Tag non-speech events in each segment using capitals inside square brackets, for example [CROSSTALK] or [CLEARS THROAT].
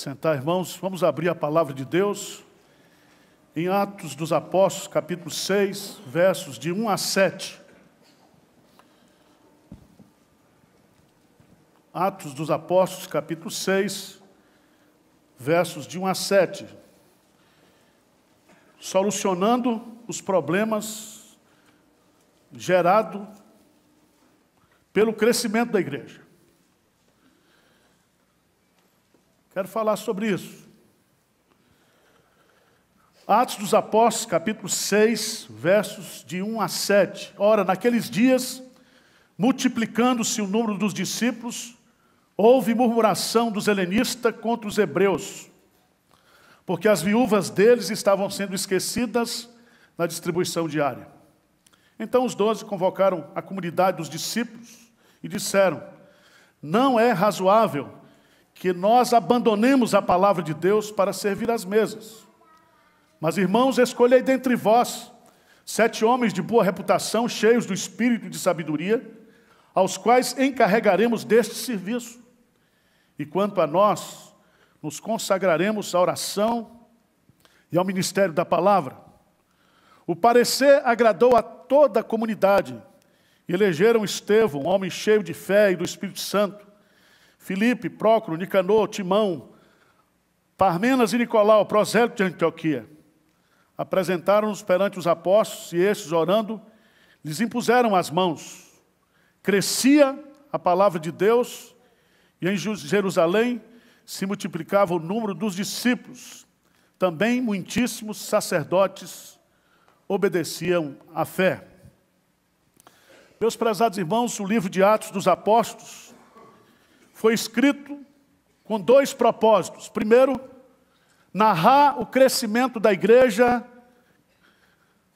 Pode sentar, irmãos. Vamos abrir a palavra de Deus em Atos dos Apóstolos, capítulo 6, versos de 1 a 7. Atos dos Apóstolos, capítulo 6, versos de 1 a 7. Solucionando os problemas gerados pelo crescimento da igreja. Quero falar sobre isso. Atos dos Apóstolos, capítulo 6, versos de 1 a 7. Ora, naqueles dias, multiplicando-se o número dos discípulos, houve murmuração dos helenistas contra os hebreus, porque as viúvas deles estavam sendo esquecidas na distribuição diária. Então os doze convocaram a comunidade dos discípulos e disseram: Não é razoável que nós abandonemos a palavra de Deus para servir às mesas. Mas, irmãos, escolhei dentre vós sete homens de boa reputação, cheios do espírito de sabedoria, aos quais encarregaremos deste serviço. E quanto a nós, nos consagraremos à oração e ao ministério da palavra. O parecer agradou a toda a comunidade. E elegeram Estevão, homem cheio de fé e do Espírito Santo, Filipe, Prócoro, Nicanor, Timão, Parmenas e Nicolau, prosélito de Antioquia, apresentaram-nos perante os apóstolos e estes, orando, lhes impuseram as mãos. Crescia a palavra de Deus e em Jerusalém se multiplicava o número dos discípulos. Também muitíssimos sacerdotes obedeciam à fé. Meus prezados irmãos, o livro de Atos dos Apóstolos foi escrito com dois propósitos. Primeiro, narrar o crescimento da igreja,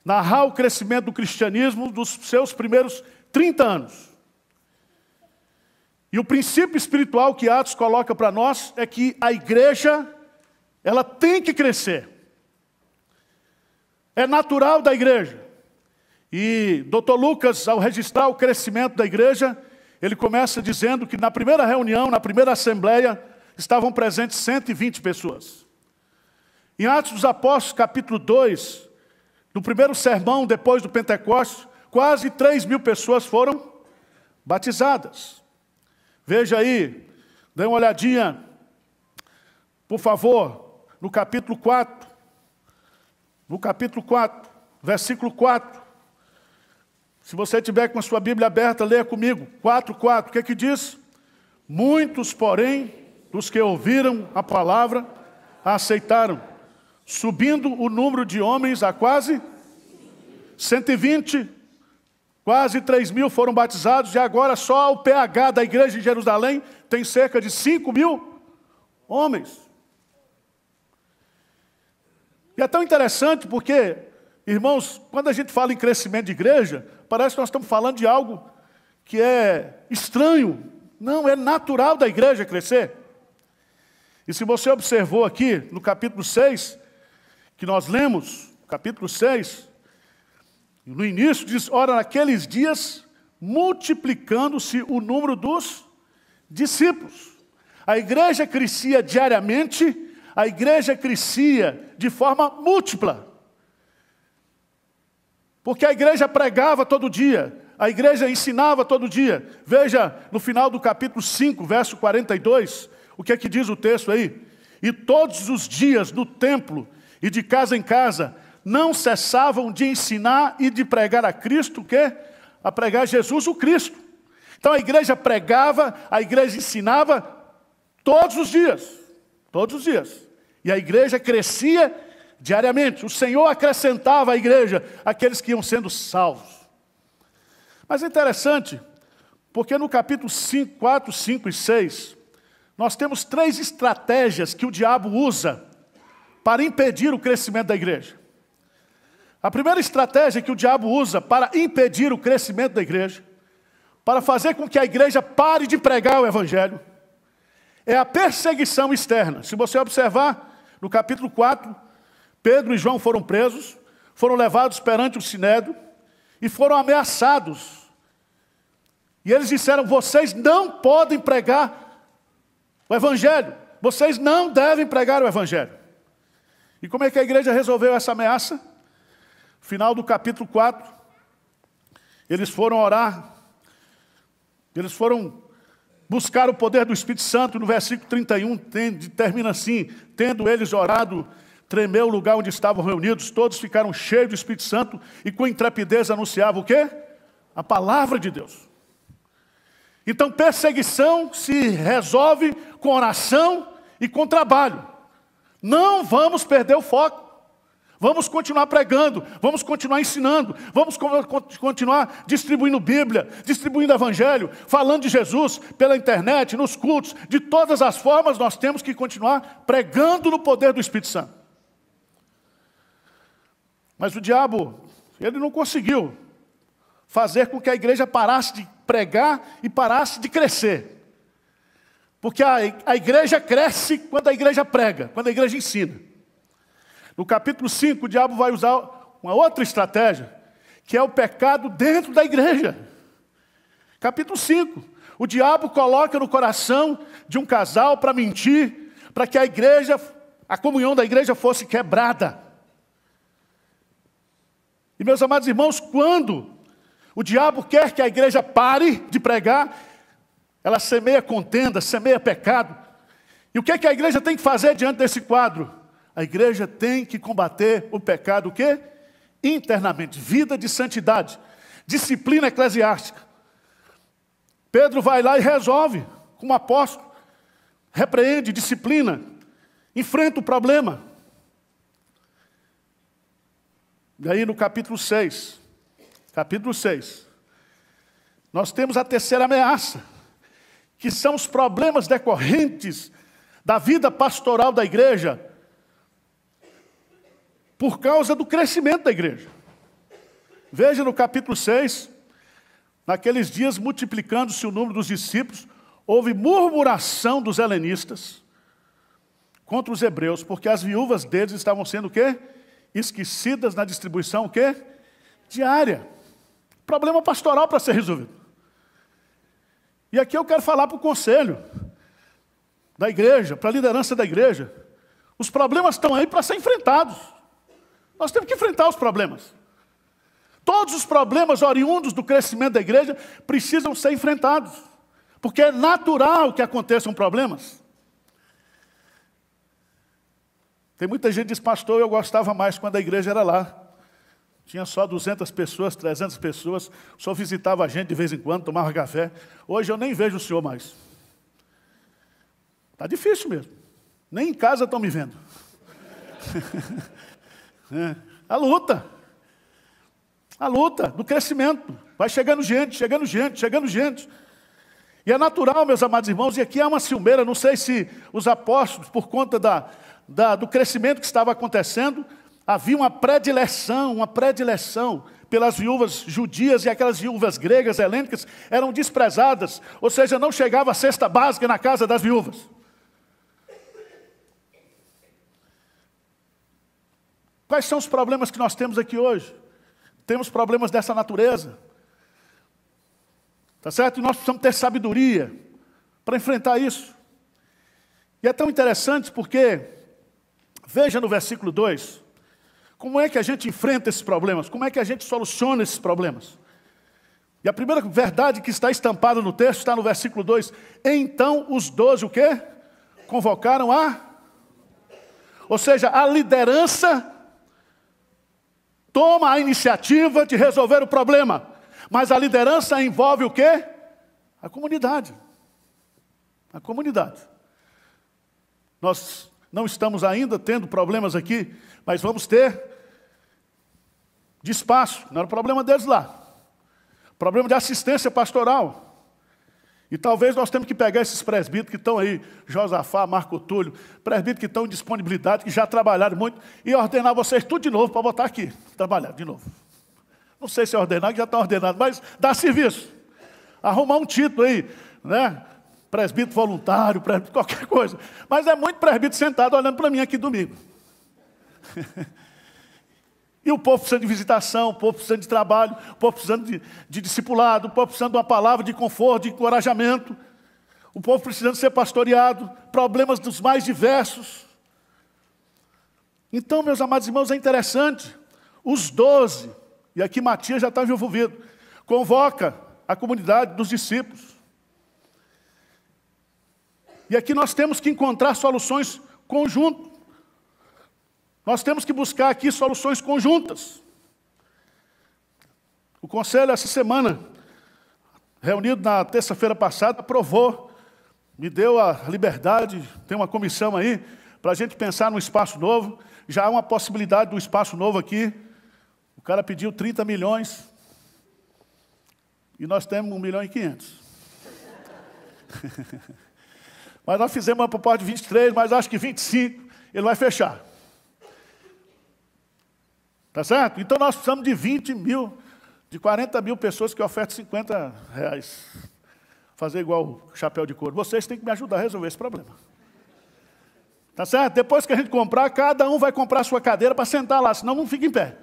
narrar o crescimento do cristianismo dos seus primeiros 30 anos. E o princípio espiritual que Atos coloca para nós é que a igreja, ela tem que crescer. É natural da igreja. E Dr. Lucas, ao registrar o crescimento da igreja, ele começa dizendo que na primeira reunião, na primeira assembleia, estavam presentes 120 pessoas. Em Atos dos Apóstolos, capítulo 2, no primeiro sermão, depois do Pentecostes, quase 3 mil pessoas foram batizadas. Veja aí, dê uma olhadinha, por favor, no capítulo 4. No capítulo 4, versículo 4. Se você tiver com a sua Bíblia aberta, leia comigo. 4, O que é que diz? Muitos, porém, dos que ouviram a palavra, a aceitaram, subindo o número de homens a quase 120. Quase 3 mil foram batizados, e agora só o PH da igreja de Jerusalém tem cerca de 5 mil homens. E é tão interessante porque, irmãos, quando a gente fala em crescimento de igreja, Parece que nós estamos falando de algo que é estranho. Não, é natural da igreja crescer. E se você observou aqui no capítulo 6, que nós lemos, capítulo 6, no início diz: Ora, naqueles dias, multiplicando-se o número dos discípulos. A igreja crescia diariamente, a igreja crescia de forma múltipla. Porque a igreja pregava todo dia, a igreja ensinava todo dia. Veja no final do capítulo 5, verso 42, o que é que diz o texto aí? E todos os dias no templo e de casa em casa não cessavam de ensinar e de pregar a Cristo o quê? A pregar Jesus o Cristo. Então a igreja pregava, a igreja ensinava todos os dias, todos os dias. E a igreja crescia diariamente. O Senhor acrescentava à igreja aqueles que iam sendo salvos. Mas é interessante, porque no capítulo 5, 4, 5 e 6, nós temos três estratégias que o diabo usa para impedir o crescimento da igreja. A primeira estratégia que o diabo usa para impedir o crescimento da igreja, para fazer com que a igreja pare de pregar o evangelho, é a perseguição externa. Se você observar no capítulo 4, Pedro e João foram presos, foram levados perante o Sinédrio e foram ameaçados. E eles disseram: vocês não podem pregar o Evangelho, vocês não devem pregar o Evangelho. E como é que a igreja resolveu essa ameaça? Final do capítulo 4, eles foram orar, eles foram buscar o poder do Espírito Santo, no versículo 31 tem, termina assim: tendo eles orado, Tremeu o lugar onde estavam reunidos, todos ficaram cheios do Espírito Santo e com intrepidez anunciavam o quê? A palavra de Deus. Então, perseguição se resolve com oração e com trabalho. Não vamos perder o foco. Vamos continuar pregando, vamos continuar ensinando, vamos continuar distribuindo Bíblia, distribuindo Evangelho, falando de Jesus pela internet, nos cultos, de todas as formas nós temos que continuar pregando no poder do Espírito Santo. Mas o diabo, ele não conseguiu fazer com que a igreja parasse de pregar e parasse de crescer. Porque a, a igreja cresce quando a igreja prega, quando a igreja ensina. No capítulo 5, o diabo vai usar uma outra estratégia, que é o pecado dentro da igreja. Capítulo 5. O diabo coloca no coração de um casal para mentir, para que a igreja, a comunhão da igreja fosse quebrada. E meus amados irmãos, quando o diabo quer que a igreja pare de pregar, ela semeia contenda, semeia pecado. E o que é que a igreja tem que fazer diante desse quadro? A igreja tem que combater o pecado o quê? Internamente, vida de santidade, disciplina eclesiástica. Pedro vai lá e resolve, como apóstolo, repreende, disciplina, enfrenta o problema. E aí no capítulo 6, capítulo 6, nós temos a terceira ameaça, que são os problemas decorrentes da vida pastoral da igreja por causa do crescimento da igreja. Veja no capítulo 6, naqueles dias, multiplicando-se o número dos discípulos, houve murmuração dos helenistas contra os hebreus, porque as viúvas deles estavam sendo o quê? esquecidas na distribuição que diária. Problema pastoral para ser resolvido. E aqui eu quero falar para o conselho da igreja, para a liderança da igreja. Os problemas estão aí para ser enfrentados. Nós temos que enfrentar os problemas. Todos os problemas oriundos do crescimento da igreja precisam ser enfrentados. Porque é natural que aconteçam problemas. Tem muita gente que diz, pastor, eu gostava mais quando a igreja era lá. Tinha só 200 pessoas, 300 pessoas, só visitava a gente de vez em quando, tomava café. Hoje eu nem vejo o senhor mais. Está difícil mesmo. Nem em casa estão me vendo. [LAUGHS] é. A luta. A luta do crescimento. Vai chegando gente, chegando gente, chegando gente. E é natural, meus amados irmãos, e aqui é uma ciumeira, não sei se os apóstolos, por conta da, da, do crescimento que estava acontecendo, havia uma predileção, uma predileção pelas viúvas judias e aquelas viúvas gregas, helênicas, eram desprezadas, ou seja, não chegava a cesta básica na casa das viúvas. Quais são os problemas que nós temos aqui hoje? Temos problemas dessa natureza. Tá certo? E nós precisamos ter sabedoria para enfrentar isso. E é tão interessante porque Veja no versículo 2 como é que a gente enfrenta esses problemas, como é que a gente soluciona esses problemas. E a primeira verdade que está estampada no texto está no versículo 2. Então os doze o quê? Convocaram a. Ou seja, a liderança toma a iniciativa de resolver o problema. Mas a liderança envolve o quê? A comunidade. A comunidade. Nós não estamos ainda tendo problemas aqui, mas vamos ter de espaço. Não era problema deles lá. Problema de assistência pastoral. E talvez nós temos que pegar esses presbíteros que estão aí, Josafá, Marco Túlio, presbíteros que estão em disponibilidade, que já trabalharam muito, e ordenar vocês tudo de novo para botar aqui, trabalhar de novo. Não sei se é ordenar, que já está ordenado, mas dá serviço. Arrumar um título aí, né? presbítero voluntário, presbítero qualquer coisa. Mas é muito presbítero sentado olhando para mim aqui domingo. E o povo precisando de visitação, o povo precisando de trabalho, o povo precisando de, de discipulado, o povo precisando de uma palavra de conforto, de encorajamento, o povo precisando ser pastoreado, problemas dos mais diversos. Então, meus amados irmãos, é interessante. Os doze, e aqui Matias já estava tá envolvido, convoca a comunidade dos discípulos. E aqui nós temos que encontrar soluções conjuntas. Nós temos que buscar aqui soluções conjuntas. O conselho, essa semana, reunido na terça-feira passada, aprovou, me deu a liberdade, tem uma comissão aí, para a gente pensar num espaço novo. Já há uma possibilidade do espaço novo aqui. O cara pediu 30 milhões e nós temos 1 milhão e 500. [LAUGHS] Mas nós fizemos uma proposta de 23, mas acho que 25 ele vai fechar. Tá certo? Então nós precisamos de 20 mil, de 40 mil pessoas que ofertam 50 reais. Fazer igual o chapéu de couro. Vocês têm que me ajudar a resolver esse problema. Tá certo? Depois que a gente comprar, cada um vai comprar a sua cadeira para sentar lá, senão não fica em pé.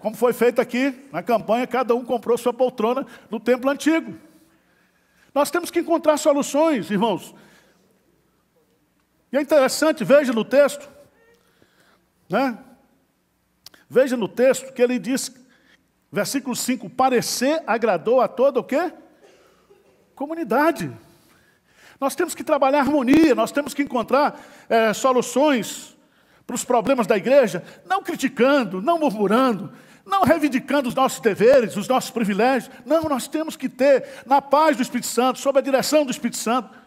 Como foi feito aqui na campanha, cada um comprou sua poltrona no templo antigo. Nós temos que encontrar soluções, irmãos, e é interessante, veja no texto, né? Veja no texto que ele diz, versículo 5, parecer agradou a toda o quê? Comunidade. Nós temos que trabalhar harmonia, nós temos que encontrar é, soluções para os problemas da igreja, não criticando, não murmurando, não reivindicando os nossos deveres, os nossos privilégios. Não, nós temos que ter, na paz do Espírito Santo, sob a direção do Espírito Santo,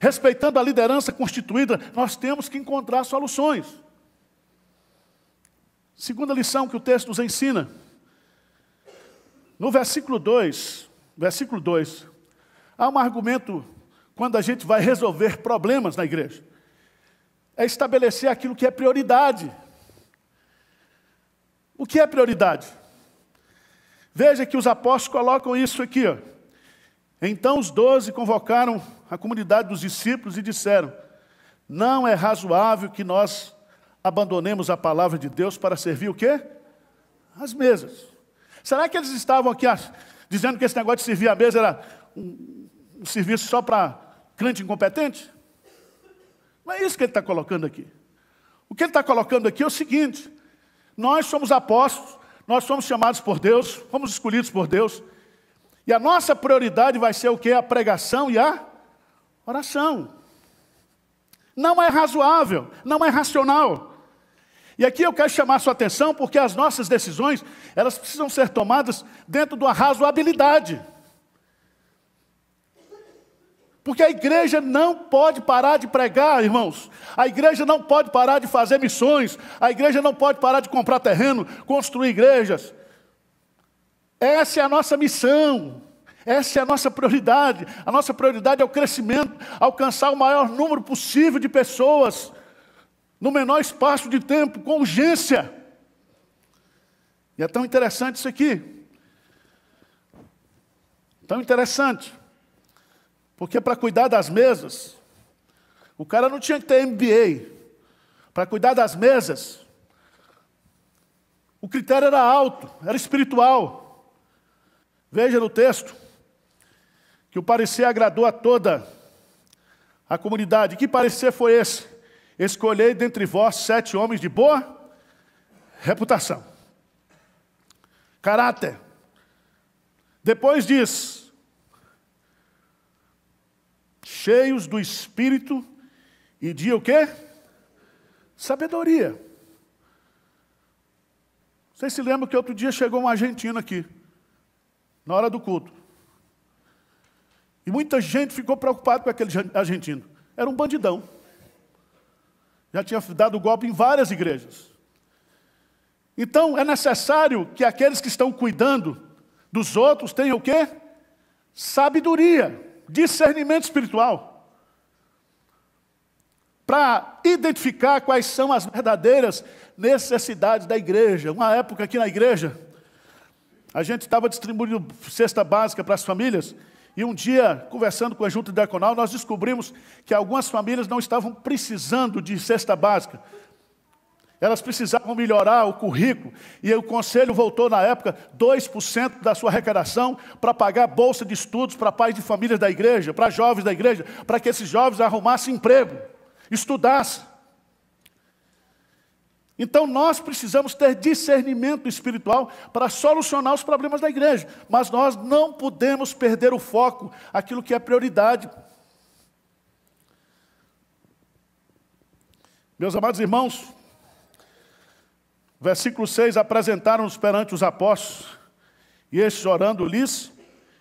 respeitando a liderança constituída, nós temos que encontrar soluções. Segunda lição que o texto nos ensina. No versículo 2, versículo 2, há um argumento quando a gente vai resolver problemas na igreja. É estabelecer aquilo que é prioridade. O que é prioridade? Veja que os apóstolos colocam isso aqui, ó. Então os doze convocaram a comunidade dos discípulos e disseram: Não é razoável que nós abandonemos a palavra de Deus para servir o quê? As mesas. Será que eles estavam aqui dizendo que esse negócio de servir a mesa era um, um serviço só para crente incompetente? Não é isso que ele está colocando aqui. O que ele está colocando aqui é o seguinte: nós somos apóstolos, nós somos chamados por Deus, fomos escolhidos por Deus. E a nossa prioridade vai ser o que? A pregação e a oração. Não é razoável, não é racional. E aqui eu quero chamar sua atenção porque as nossas decisões, elas precisam ser tomadas dentro de uma razoabilidade. Porque a igreja não pode parar de pregar, irmãos. A igreja não pode parar de fazer missões. A igreja não pode parar de comprar terreno, construir igrejas. Essa é a nossa missão. Essa é a nossa prioridade. A nossa prioridade é o crescimento, alcançar o maior número possível de pessoas no menor espaço de tempo, com urgência. E é tão interessante isso aqui. Tão interessante. Porque para cuidar das mesas, o cara não tinha que ter MBA. Para cuidar das mesas, o critério era alto, era espiritual. Veja no texto que o parecer agradou a toda a comunidade. Que parecer foi esse? Escolhei dentre vós sete homens de boa reputação, caráter. Depois diz: cheios do espírito e de o quê? Sabedoria. Vocês se lembram que outro dia chegou um argentino aqui na hora do culto. E muita gente ficou preocupada com aquele argentino. Era um bandidão. Já tinha dado golpe em várias igrejas. Então é necessário que aqueles que estão cuidando dos outros tenham o quê? Sabedoria, discernimento espiritual. Para identificar quais são as verdadeiras necessidades da igreja. Uma época aqui na igreja, a gente estava distribuindo cesta básica para as famílias e um dia, conversando com a junta diaconal, nós descobrimos que algumas famílias não estavam precisando de cesta básica. Elas precisavam melhorar o currículo. E o conselho voltou, na época, 2% da sua arrecadação para pagar bolsa de estudos para pais de famílias da igreja, para jovens da igreja, para que esses jovens arrumassem emprego, estudassem. Então nós precisamos ter discernimento espiritual para solucionar os problemas da igreja, mas nós não podemos perder o foco, aquilo que é prioridade. Meus amados irmãos, versículo 6: apresentaram-nos perante os apóstolos, e estes orando lhes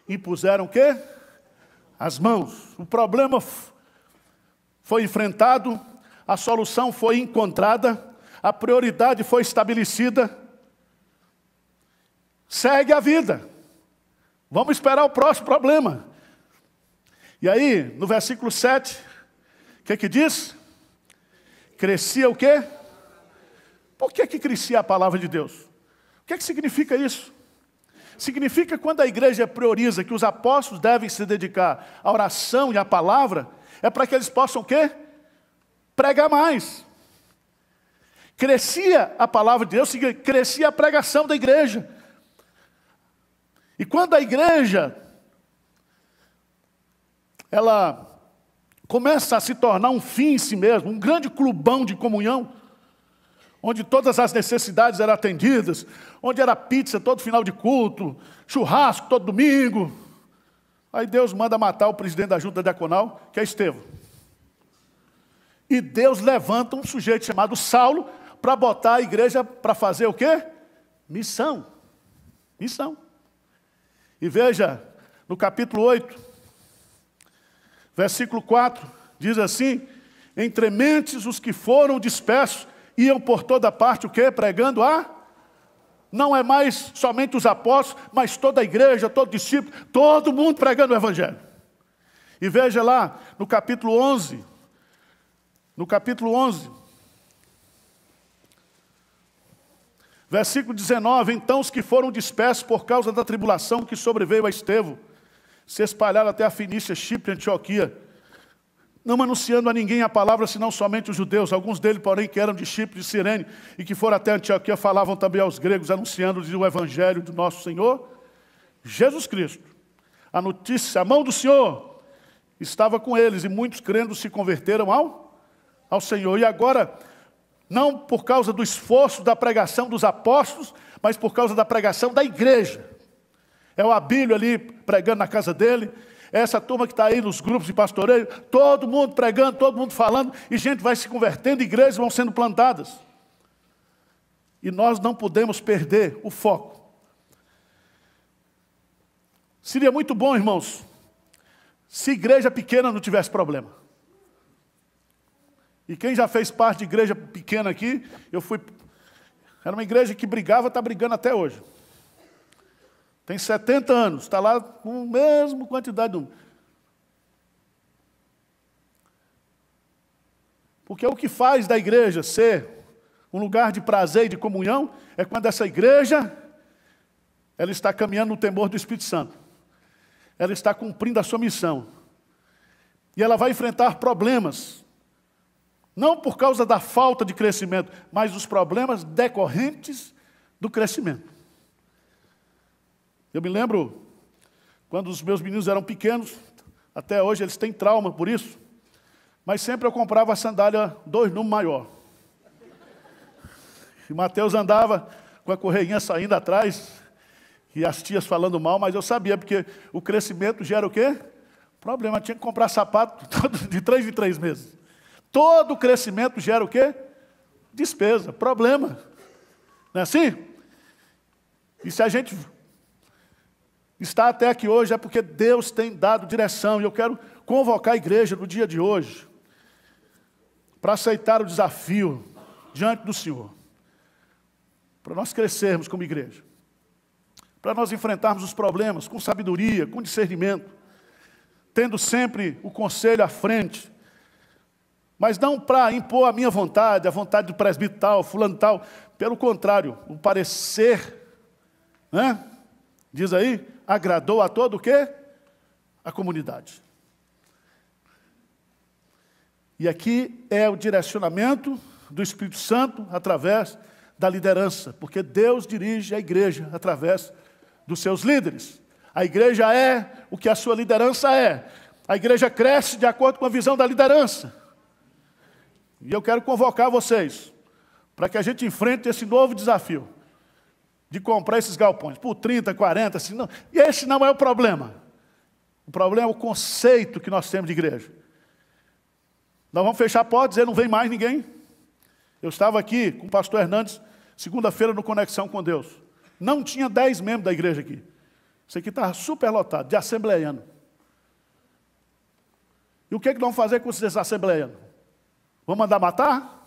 impuseram o quê? As mãos. O problema foi enfrentado, a solução foi encontrada a prioridade foi estabelecida, segue a vida. Vamos esperar o próximo problema. E aí, no versículo 7, o que que diz? Crescia o quê? Por que que crescia a palavra de Deus? O que que significa isso? Significa quando a igreja prioriza que os apóstolos devem se dedicar à oração e à palavra, é para que eles possam o quê? Pregar mais. Crescia a palavra de Deus, crescia a pregação da igreja. E quando a igreja ela começa a se tornar um fim em si mesmo, um grande clubão de comunhão, onde todas as necessidades eram atendidas, onde era pizza todo final de culto, churrasco todo domingo. Aí Deus manda matar o presidente da junta diaconal, que é Estevão. E Deus levanta um sujeito chamado Saulo, para botar a igreja para fazer o quê? Missão. Missão. E veja, no capítulo 8, versículo 4, diz assim: Entre mentes os que foram dispersos iam por toda parte o quê? Pregando a não é mais somente os apóstolos, mas toda a igreja, todo discípulo, todo mundo pregando o evangelho. E veja lá no capítulo 11, no capítulo 11, Versículo 19: Então os que foram dispersos por causa da tribulação que sobreveio a Estevão se espalharam até a Finícia, Chipre e Antioquia, não anunciando a ninguém a palavra senão somente os judeus. Alguns deles, porém, que eram de Chipre e Sirene e que foram até Antioquia, falavam também aos gregos, anunciando-lhes o evangelho do nosso Senhor Jesus Cristo. A notícia, a mão do Senhor estava com eles e muitos crendo se converteram ao, ao Senhor. E agora não por causa do esforço da pregação dos apóstolos, mas por causa da pregação da igreja. É o Abílio ali pregando na casa dele, essa turma que está aí nos grupos de pastoreio, todo mundo pregando, todo mundo falando, e gente vai se convertendo, igrejas vão sendo plantadas. E nós não podemos perder o foco. Seria muito bom, irmãos, se igreja pequena não tivesse problema. E quem já fez parte de igreja pequena aqui, eu fui. Era uma igreja que brigava, está brigando até hoje. Tem 70 anos, está lá com a mesma quantidade de. Porque o que faz da igreja ser um lugar de prazer e de comunhão é quando essa igreja ela está caminhando no temor do Espírito Santo. Ela está cumprindo a sua missão. E ela vai enfrentar problemas, não por causa da falta de crescimento, mas dos problemas decorrentes do crescimento. Eu me lembro quando os meus meninos eram pequenos, até hoje eles têm trauma por isso, mas sempre eu comprava a sandália dois números maior. E Mateus andava com a correinha saindo atrás, e as tias falando mal, mas eu sabia, porque o crescimento gera o quê? Problema, tinha que comprar sapato [LAUGHS] de três em três meses. Todo crescimento gera o quê? Despesa, problema. Não é assim? E se a gente está até aqui hoje é porque Deus tem dado direção, e eu quero convocar a igreja no dia de hoje para aceitar o desafio diante do Senhor, para nós crescermos como igreja, para nós enfrentarmos os problemas com sabedoria, com discernimento, tendo sempre o conselho à frente mas não para impor a minha vontade, a vontade do presbítero tal, fulano tal. Pelo contrário, o parecer, né? diz aí, agradou a todo o quê? A comunidade. E aqui é o direcionamento do Espírito Santo através da liderança, porque Deus dirige a igreja através dos seus líderes. A igreja é o que a sua liderança é. A igreja cresce de acordo com a visão da liderança. E eu quero convocar vocês para que a gente enfrente esse novo desafio de comprar esses galpões por 30, 40, assim, não. E esse não é o problema. O problema é o conceito que nós temos de igreja. Nós vamos fechar a porta, dizer não vem mais ninguém. Eu estava aqui com o pastor Hernandes, segunda-feira, no Conexão com Deus. Não tinha 10 membros da igreja aqui. Isso aqui estava tá super lotado, de assembleiano. E o que, é que nós vamos fazer com esses assembleianos? Vamos mandar matar?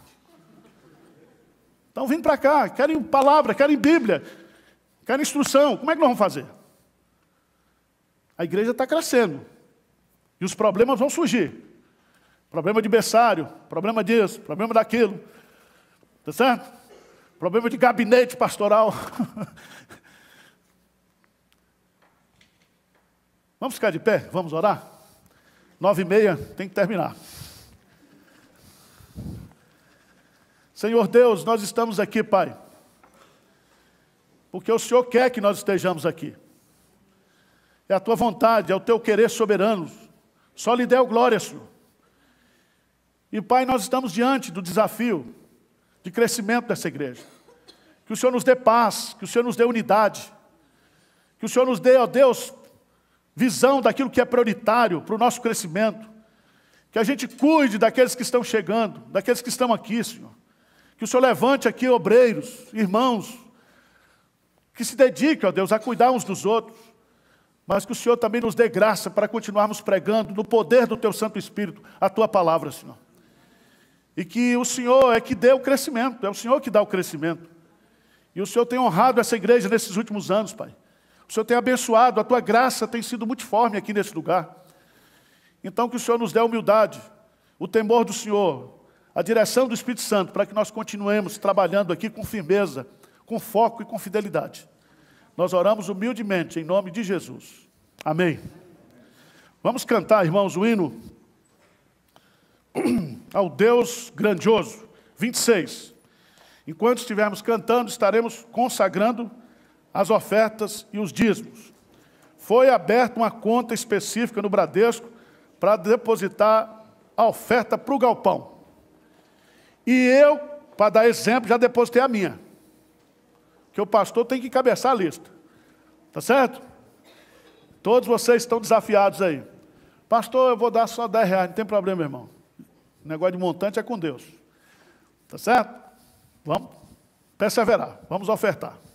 Estão vindo para cá, querem palavra, querem Bíblia, querem instrução. Como é que nós vamos fazer? A igreja está crescendo. E os problemas vão surgir. Problema de berçário, problema disso, problema daquilo. Está certo? Problema de gabinete pastoral. [LAUGHS] Vamos ficar de pé? Vamos orar? Nove e meia, tem que terminar. Senhor Deus, nós estamos aqui, Pai, porque o Senhor quer que nós estejamos aqui. É a tua vontade, é o teu querer soberano. Só lhe deu glória, Senhor. E, Pai, nós estamos diante do desafio de crescimento dessa igreja. Que o Senhor nos dê paz, que o Senhor nos dê unidade, que o Senhor nos dê, ó Deus, visão daquilo que é prioritário para o nosso crescimento. Que a gente cuide daqueles que estão chegando, daqueles que estão aqui, Senhor. Que o Senhor levante aqui obreiros, irmãos, que se dediquem, ó Deus, a cuidar uns dos outros, mas que o Senhor também nos dê graça para continuarmos pregando no poder do Teu Santo Espírito a Tua palavra, Senhor. E que o Senhor é que dê o crescimento, é o Senhor que dá o crescimento. E o Senhor tem honrado essa igreja nesses últimos anos, Pai. O Senhor tem abençoado, a Tua graça tem sido multiforme aqui nesse lugar. Então, que o Senhor nos dê a humildade, o temor do Senhor, a direção do Espírito Santo para que nós continuemos trabalhando aqui com firmeza, com foco e com fidelidade. Nós oramos humildemente em nome de Jesus. Amém. Vamos cantar, irmãos, o hino [CLEARS THROAT] ao Deus grandioso. 26. Enquanto estivermos cantando, estaremos consagrando as ofertas e os dízimos. Foi aberta uma conta específica no Bradesco para depositar a oferta para o galpão. E eu, para dar exemplo, já depositei a minha. Que o pastor tem que cabeçar a lista. Tá certo? Todos vocês estão desafiados aí. Pastor, eu vou dar só 10 reais, não tem problema, irmão. O negócio de montante é com Deus. Tá certo? Vamos perseverar, vamos ofertar.